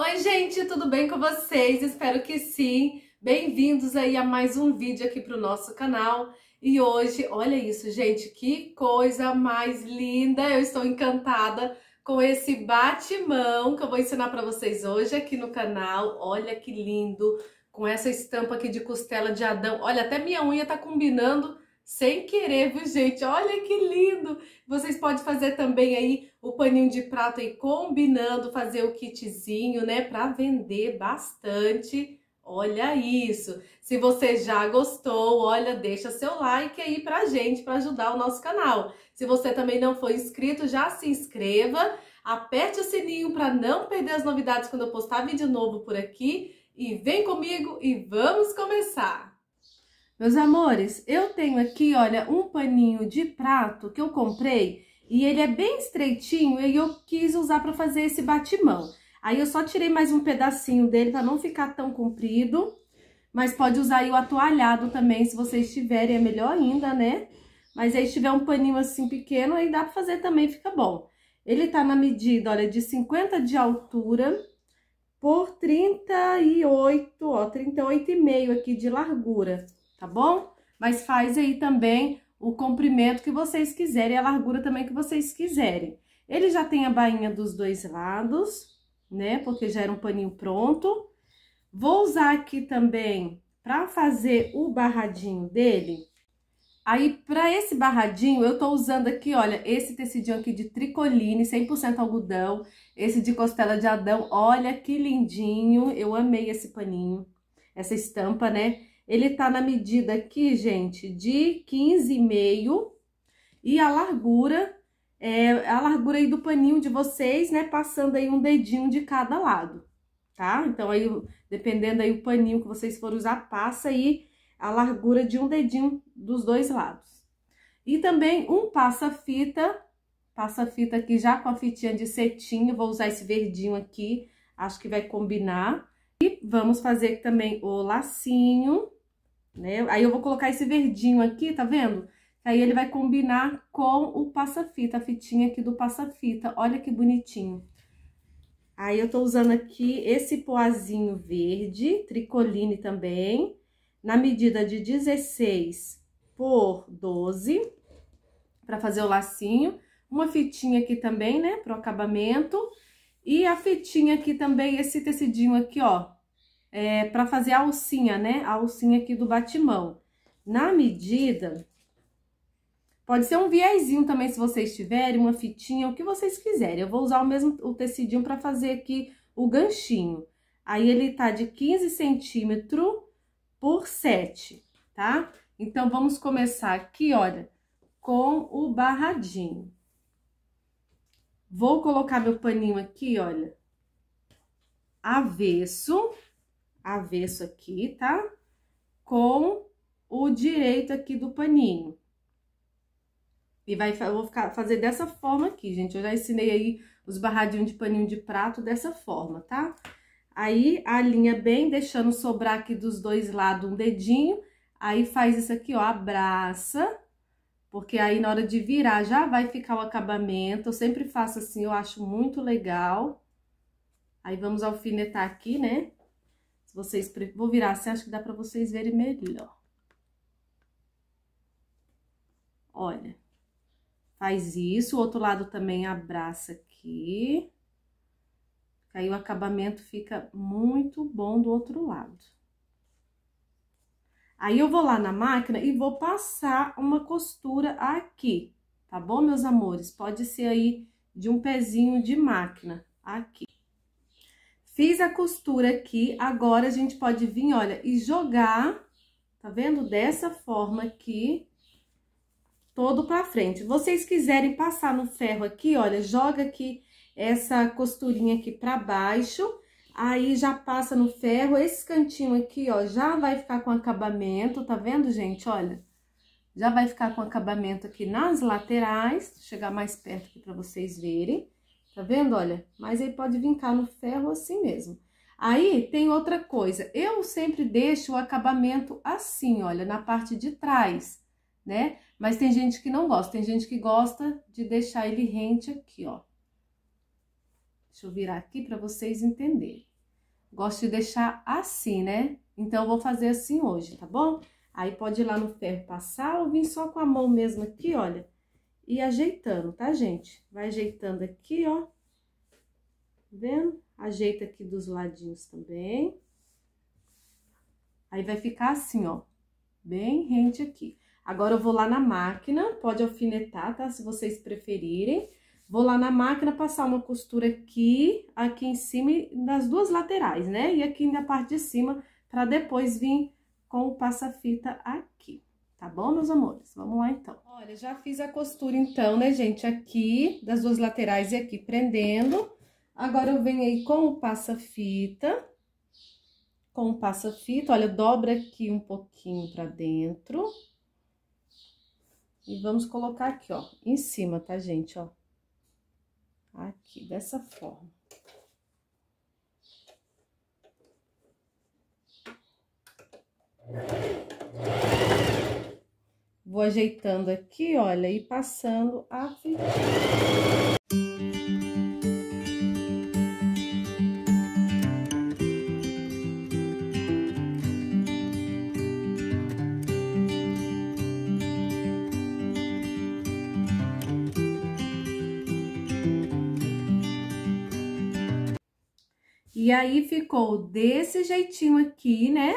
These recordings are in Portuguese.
Oi, gente, tudo bem com vocês? Espero que sim. Bem-vindos aí a mais um vídeo aqui para o nosso canal. E hoje, olha isso, gente, que coisa mais linda! Eu estou encantada com esse batimão que eu vou ensinar para vocês hoje aqui no canal. Olha que lindo! Com essa estampa aqui de costela de Adão. Olha, até minha unha tá combinando sem querer, viu, gente? Olha que lindo! Vocês podem fazer também aí o paninho de prato aí combinando, fazer o kitzinho, né, para vender bastante. Olha isso! Se você já gostou, olha, deixa seu like aí pra gente, para ajudar o nosso canal. Se você também não for inscrito, já se inscreva, aperte o sininho para não perder as novidades quando eu postar vídeo novo por aqui. E vem comigo e vamos começar! Meus amores, eu tenho aqui, olha, um paninho de prato que eu comprei e ele é bem estreitinho e eu quis usar para fazer esse batimão. Aí eu só tirei mais um pedacinho dele para não ficar tão comprido, mas pode usar aí o atoalhado também, se vocês tiverem, é melhor ainda, né? Mas aí se tiver um paninho assim pequeno, aí dá para fazer também, fica bom. Ele tá na medida, olha, de 50 de altura por 38, ó, 38,5 aqui de largura tá bom? Mas faz aí também o comprimento que vocês quiserem, a largura também que vocês quiserem. Ele já tem a bainha dos dois lados, né? Porque já era um paninho pronto. Vou usar aqui também para fazer o barradinho dele. Aí, para esse barradinho, eu tô usando aqui, olha, esse tecidinho aqui de tricoline, 100% algodão. Esse de costela de Adão, olha que lindinho. Eu amei esse paninho, essa estampa, né? Ele tá na medida aqui, gente, de 15,5 e a largura é a largura aí do paninho de vocês, né? Passando aí um dedinho de cada lado, tá? Então aí, dependendo aí o paninho que vocês forem usar, passa aí a largura de um dedinho dos dois lados. E também um passa-fita, passa-fita aqui já com a fitinha de cetim, vou usar esse verdinho aqui, acho que vai combinar. E vamos fazer também o lacinho né? Aí eu vou colocar esse verdinho aqui, tá vendo? Aí ele vai combinar com o passa-fita, a fitinha aqui do passa-fita. Olha que bonitinho. Aí eu tô usando aqui esse poazinho verde, tricoline também, na medida de 16 por 12, para fazer o lacinho. Uma fitinha aqui também, né, pro acabamento. E a fitinha aqui também, esse tecidinho aqui, ó, é, para fazer a alcinha, né? A alcinha aqui do batimão. Na medida, pode ser um viezinho também, se vocês tiverem, uma fitinha, o que vocês quiserem. Eu vou usar o mesmo o tecidinho para fazer aqui o ganchinho. Aí ele tá de 15 centímetros por 7, tá? Então, vamos começar aqui, olha, com o barradinho. Vou colocar meu paninho aqui, olha, avesso avesso aqui, tá? Com o direito aqui do paninho. E vai, eu vou ficar, fazer dessa forma aqui, gente. Eu já ensinei aí os barradinhos de paninho de prato dessa forma, tá? Aí, alinha bem, deixando sobrar aqui dos dois lados um dedinho. Aí, faz isso aqui, ó, abraça. Porque aí, na hora de virar, já vai ficar o acabamento. Eu sempre faço assim, eu acho muito legal. Aí, vamos alfinetar aqui, né? vocês... Vou virar assim, acho que dá pra vocês verem melhor. Olha. Faz isso, o outro lado também abraça aqui. Aí o acabamento fica muito bom do outro lado. Aí eu vou lá na máquina e vou passar uma costura aqui, tá bom, meus amores? Pode ser aí de um pezinho de máquina, aqui. Fiz a costura aqui, agora a gente pode vir, olha, e jogar, tá vendo? Dessa forma aqui, todo pra frente. Vocês quiserem passar no ferro aqui, olha, joga aqui essa costurinha aqui pra baixo, aí já passa no ferro, esse cantinho aqui, ó, já vai ficar com acabamento, tá vendo, gente? Olha, já vai ficar com acabamento aqui nas laterais, Vou chegar mais perto aqui pra vocês verem. Tá vendo? Olha, mas aí pode vincar no ferro assim mesmo. Aí tem outra coisa, eu sempre deixo o acabamento assim, olha, na parte de trás, né? Mas tem gente que não gosta, tem gente que gosta de deixar ele rente aqui, ó. Deixa eu virar aqui para vocês entenderem. Gosto de deixar assim, né? Então, eu vou fazer assim hoje, tá bom? Aí pode ir lá no ferro passar ou vir só com a mão mesmo aqui, olha e ajeitando, tá, gente? Vai ajeitando aqui, ó. Tá vendo? Ajeita aqui dos ladinhos também. Aí vai ficar assim, ó, bem rente aqui. Agora eu vou lá na máquina, pode alfinetar, tá? Se vocês preferirem. Vou lá na máquina passar uma costura aqui, aqui em cima, nas duas laterais, né? E aqui na parte de cima, para depois vir com o passa-fita aqui. Tá bom, meus amores? Vamos lá, então. Olha, já fiz a costura, então, né, gente? Aqui, das duas laterais e aqui prendendo. Agora, eu venho aí com o passa-fita. Com o passa-fita, olha, dobra aqui um pouquinho pra dentro. E vamos colocar aqui, ó, em cima, tá, gente, ó. Aqui, dessa forma. Thank Vou ajeitando aqui, olha, e passando a fita. E aí ficou desse jeitinho aqui, né?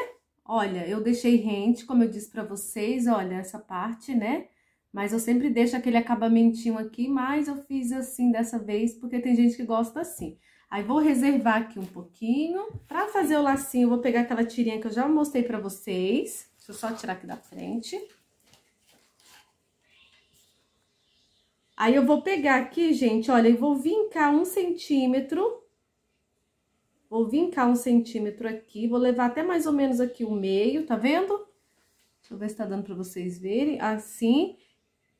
Olha, eu deixei rente, como eu disse para vocês, olha, essa parte, né? Mas eu sempre deixo aquele acabamentinho aqui, mas eu fiz assim dessa vez, porque tem gente que gosta assim. Aí, vou reservar aqui um pouquinho. Pra fazer o lacinho, eu vou pegar aquela tirinha que eu já mostrei pra vocês. Deixa eu só tirar aqui da frente. Aí, eu vou pegar aqui, gente, olha, eu vou vincar um centímetro Vou vincar um centímetro aqui, vou levar até mais ou menos aqui o meio, tá vendo? Deixa eu ver se tá dando pra vocês verem, assim,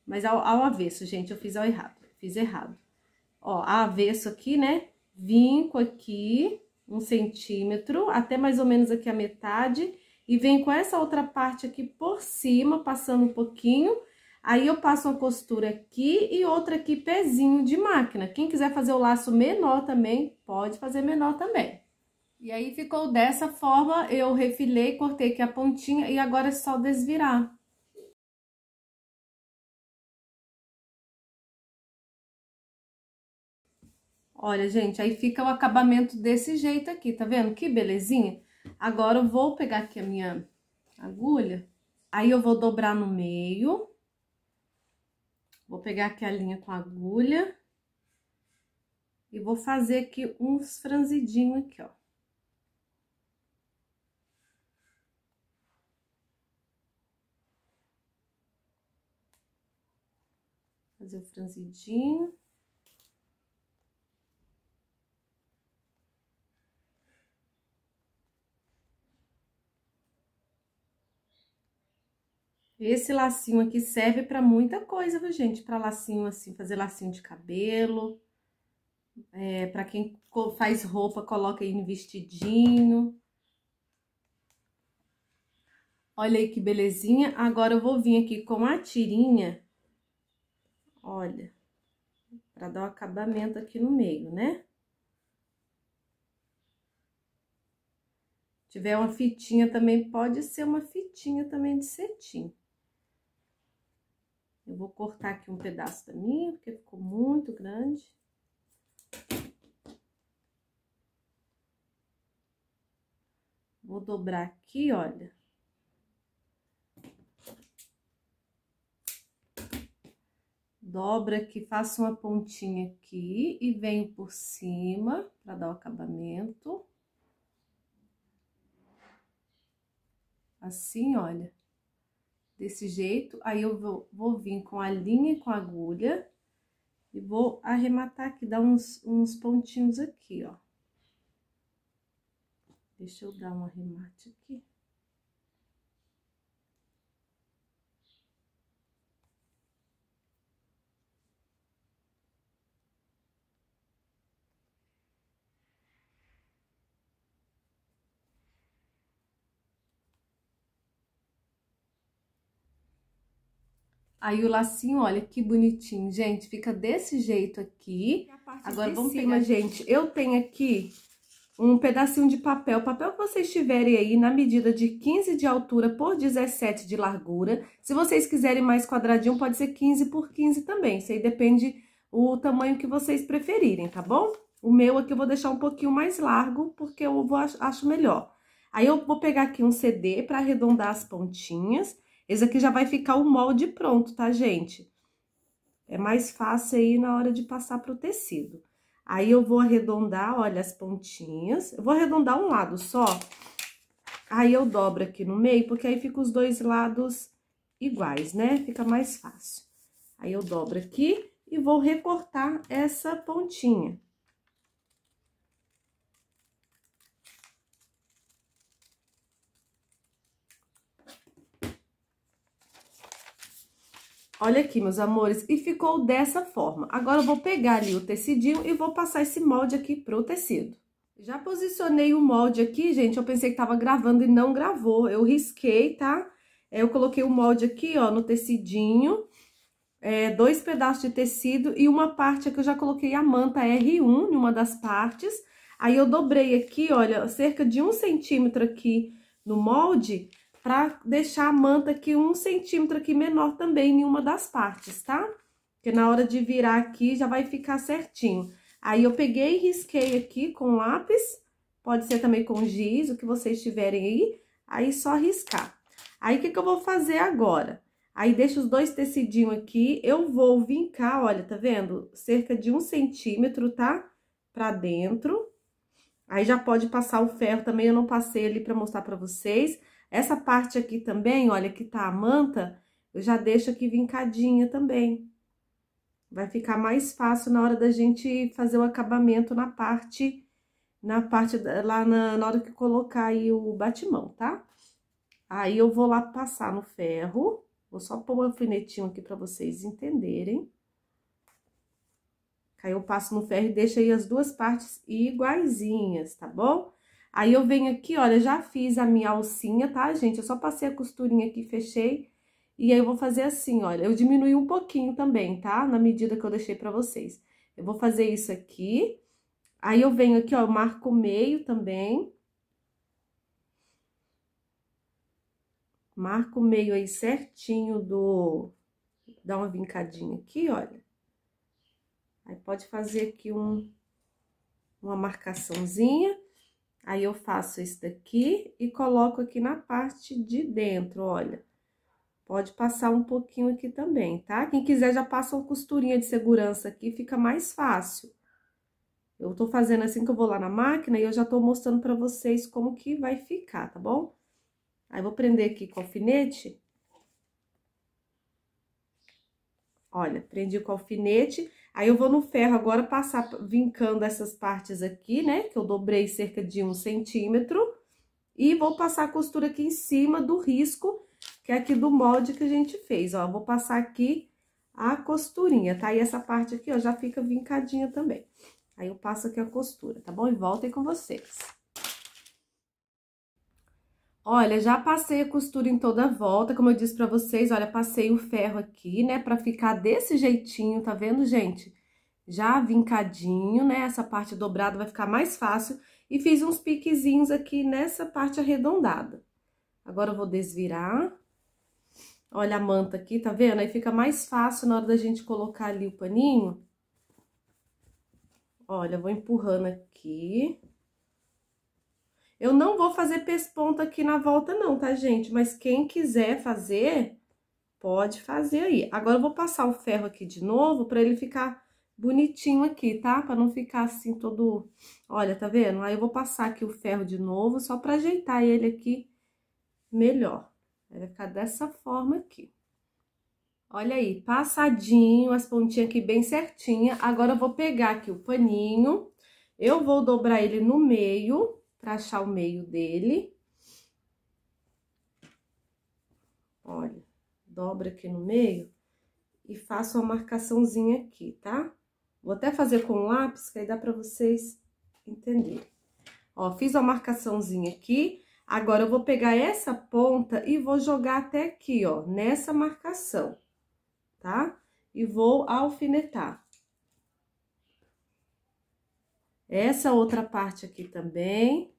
mas ao, ao avesso, gente, eu fiz ao errado, fiz errado. Ó, avesso aqui, né? Vinco aqui, um centímetro, até mais ou menos aqui a metade, e venho com essa outra parte aqui por cima, passando um pouquinho, Aí eu passo uma costura aqui e outra aqui pezinho de máquina. Quem quiser fazer o laço menor também, pode fazer menor também. E aí ficou dessa forma, eu refilei, cortei aqui a pontinha e agora é só desvirar. Olha, gente, aí fica o acabamento desse jeito aqui, tá vendo? Que belezinha. Agora eu vou pegar aqui a minha agulha, aí eu vou dobrar no meio Vou pegar aqui a linha com a agulha. E vou fazer aqui uns franzidinhos aqui, ó. Fazer o franzidinho. Esse lacinho aqui serve para muita coisa, viu, gente? Para lacinho assim, fazer lacinho de cabelo. É, para quem faz roupa, coloca aí no vestidinho. Olha aí que belezinha. Agora eu vou vir aqui com a tirinha. Olha. Para dar o um acabamento aqui no meio, né? Se tiver uma fitinha também, pode ser uma fitinha também de cetim. Eu vou cortar aqui um pedaço da minha, porque ficou muito grande. Vou dobrar aqui, olha. Dobra aqui, faço uma pontinha aqui e venho por cima para dar o acabamento. Assim, olha desse jeito. Aí eu vou, vou vir com a linha e com a agulha e vou arrematar aqui, dar uns, uns pontinhos aqui, ó. Deixa eu dar um arremate aqui. Aí o lacinho, olha que bonitinho, gente, fica desse jeito aqui. Agora vamos cima, pegar, gente, eu tenho aqui um pedacinho de papel, papel que vocês tiverem aí na medida de 15 de altura por 17 de largura. Se vocês quiserem mais quadradinho, pode ser 15 por 15 também, isso aí depende o tamanho que vocês preferirem, tá bom? O meu aqui eu vou deixar um pouquinho mais largo, porque eu vou, acho melhor. Aí eu vou pegar aqui um CD para arredondar as pontinhas esse aqui já vai ficar o molde pronto, tá, gente? É mais fácil aí na hora de passar pro tecido. Aí eu vou arredondar, olha, as pontinhas. Eu vou arredondar um lado só. Aí eu dobro aqui no meio, porque aí fica os dois lados iguais, né? Fica mais fácil. Aí eu dobro aqui e vou recortar essa pontinha. Olha aqui, meus amores, e ficou dessa forma. Agora eu vou pegar ali o tecidinho e vou passar esse molde aqui pro tecido. Já posicionei o molde aqui, gente, eu pensei que tava gravando e não gravou. Eu risquei, tá? É, eu coloquei o molde aqui, ó, no tecidinho, é, dois pedaços de tecido e uma parte aqui eu já coloquei a manta R1 em uma das partes. Aí eu dobrei aqui, olha, cerca de um centímetro aqui no molde para deixar a manta aqui um centímetro aqui menor também em uma das partes, tá? Porque na hora de virar aqui já vai ficar certinho. Aí eu peguei e risquei aqui com lápis, pode ser também com giz, o que vocês tiverem aí, aí só riscar. Aí o que, que eu vou fazer agora? Aí deixo os dois tecidinhos aqui, eu vou vincar, olha, tá vendo? Cerca de um centímetro, tá? Pra dentro. Aí já pode passar o ferro também, eu não passei ali pra mostrar pra vocês. Essa parte aqui também, olha, que tá a manta, eu já deixo aqui vincadinha também. Vai ficar mais fácil na hora da gente fazer o acabamento na parte, na parte, lá na, na hora que colocar aí o batimão, tá? Aí eu vou lá passar no ferro, vou só pôr o alfinetinho aqui para vocês entenderem. Aí eu passo no ferro e deixo aí as duas partes iguaizinhas, tá bom? Aí eu venho aqui, olha, já fiz a minha alcinha, tá, gente? Eu só passei a costurinha aqui, fechei. E aí eu vou fazer assim, olha, eu diminui um pouquinho também, tá? Na medida que eu deixei pra vocês. Eu vou fazer isso aqui. Aí eu venho aqui, ó, eu marco o meio também. Marco o meio aí certinho do... Dá uma vincadinha aqui, olha. Aí pode fazer aqui um... Uma marcaçãozinha. Aí, eu faço esse daqui e coloco aqui na parte de dentro, olha. Pode passar um pouquinho aqui também, tá? Quem quiser já passa uma costurinha de segurança aqui, fica mais fácil. Eu tô fazendo assim que eu vou lá na máquina e eu já tô mostrando pra vocês como que vai ficar, tá bom? Aí, vou prender aqui com alfinete. Olha, prendi com alfinete Aí eu vou no ferro agora passar vincando essas partes aqui, né? Que eu dobrei cerca de um centímetro. E vou passar a costura aqui em cima do risco, que é aqui do molde que a gente fez, ó. Vou passar aqui a costurinha, tá? E essa parte aqui, ó, já fica vincadinha também. Aí eu passo aqui a costura, tá bom? E voltem com vocês. Olha, já passei a costura em toda a volta, como eu disse pra vocês, olha, passei o ferro aqui, né, pra ficar desse jeitinho, tá vendo, gente? Já vincadinho, né, essa parte dobrada vai ficar mais fácil, e fiz uns piquezinhos aqui nessa parte arredondada. Agora eu vou desvirar. Olha a manta aqui, tá vendo? Aí fica mais fácil na hora da gente colocar ali o paninho. Olha, vou empurrando aqui. Eu não vou fazer pesponto aqui na volta não, tá, gente? Mas quem quiser fazer, pode fazer aí. Agora, eu vou passar o ferro aqui de novo pra ele ficar bonitinho aqui, tá? Pra não ficar assim todo... Olha, tá vendo? Aí eu vou passar aqui o ferro de novo, só pra ajeitar ele aqui melhor. Vai ficar dessa forma aqui. Olha aí, passadinho, as pontinhas aqui bem certinha. Agora, eu vou pegar aqui o paninho, eu vou dobrar ele no meio para achar o meio dele. Olha, dobra aqui no meio e faço uma marcaçãozinha aqui, tá? Vou até fazer com lápis, que aí dá para vocês entenderem. Ó, fiz uma marcaçãozinha aqui. Agora, eu vou pegar essa ponta e vou jogar até aqui, ó, nessa marcação, tá? E vou alfinetar. Essa outra parte aqui também,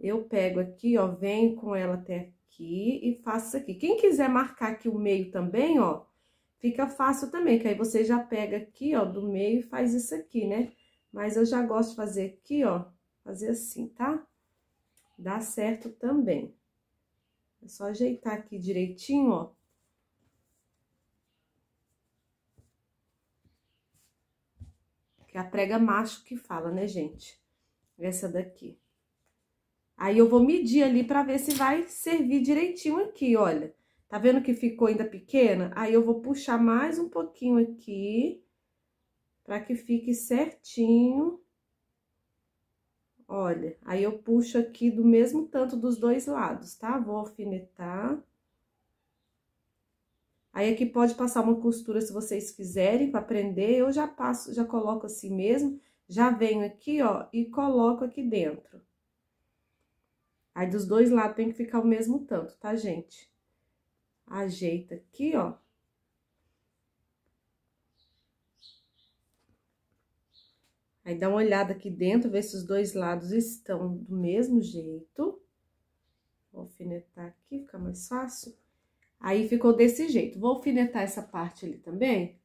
eu pego aqui, ó, venho com ela até aqui e faço aqui. Quem quiser marcar aqui o meio também, ó, fica fácil também, que aí você já pega aqui, ó, do meio e faz isso aqui, né? Mas eu já gosto de fazer aqui, ó, fazer assim, tá? Dá certo também. É só ajeitar aqui direitinho, ó. que é a prega macho que fala, né, gente? Essa daqui. Aí eu vou medir ali para ver se vai servir direitinho aqui, olha. Tá vendo que ficou ainda pequena? Aí eu vou puxar mais um pouquinho aqui, para que fique certinho. Olha, aí eu puxo aqui do mesmo tanto dos dois lados, tá? Vou alfinetar. Aí aqui pode passar uma costura se vocês quiserem para prender, eu já passo, já coloco assim mesmo, já venho aqui, ó, e coloco aqui dentro. Aí dos dois lados tem que ficar o mesmo tanto, tá, gente? Ajeita aqui, ó. Aí dá uma olhada aqui dentro, ver se os dois lados estão do mesmo jeito. Vou alfinetar aqui, fica mais fácil. Aí ficou desse jeito. Vou alfinetar essa parte ali também.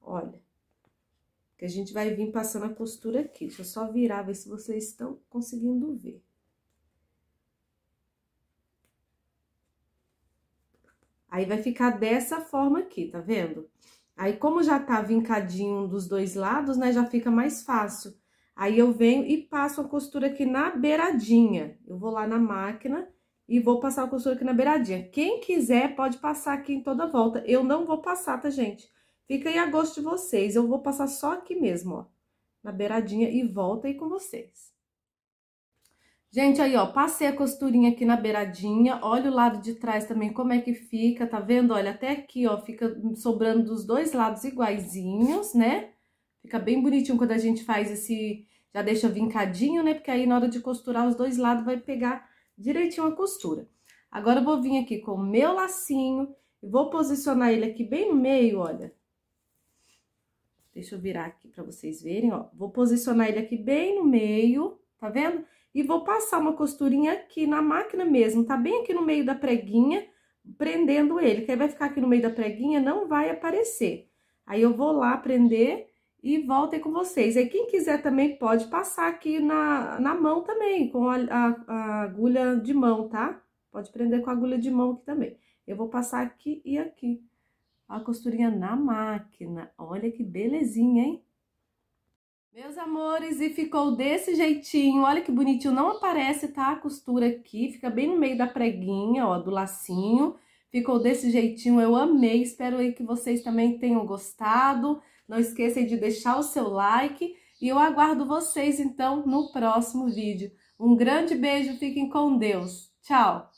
Olha. Que a gente vai vir passando a costura aqui. Deixa eu só virar, ver se vocês estão conseguindo ver. Aí vai ficar dessa forma aqui, tá vendo? Aí, como já tá vincadinho um dos dois lados, né, já fica mais fácil. Aí eu venho e passo a costura aqui na beiradinha. Eu vou lá na máquina e vou passar a costura aqui na beiradinha. Quem quiser pode passar aqui em toda volta. Eu não vou passar, tá, gente? Fica aí a gosto de vocês. Eu vou passar só aqui mesmo, ó. Na beiradinha e volta aí com vocês. Gente, aí, ó, passei a costurinha aqui na beiradinha. Olha o lado de trás também como é que fica, tá vendo? Olha, até aqui, ó, fica sobrando dos dois lados iguaizinhos, né? Fica bem bonitinho quando a gente faz esse já deixa vincadinho, né? Porque aí na hora de costurar os dois lados vai pegar direitinho a costura. Agora eu vou vir aqui com o meu lacinho e vou posicionar ele aqui bem no meio, olha. Deixa eu virar aqui para vocês verem, ó. Vou posicionar ele aqui bem no meio, tá vendo? E vou passar uma costurinha aqui na máquina mesmo, tá bem aqui no meio da preguinha, prendendo ele. Que aí vai ficar aqui no meio da preguinha, não vai aparecer. Aí eu vou lá prender e voltem com vocês. E quem quiser também pode passar aqui na, na mão também, com a, a, a agulha de mão, tá? Pode prender com a agulha de mão aqui também. Eu vou passar aqui e aqui. A costurinha na máquina. Olha que belezinha, hein? Meus amores, e ficou desse jeitinho. Olha que bonitinho. Não aparece, tá? A costura aqui. Fica bem no meio da preguinha, ó, do lacinho. Ficou desse jeitinho. Eu amei. Espero aí que vocês também tenham gostado. Não esquecem de deixar o seu like e eu aguardo vocês então no próximo vídeo. Um grande beijo, fiquem com Deus. Tchau!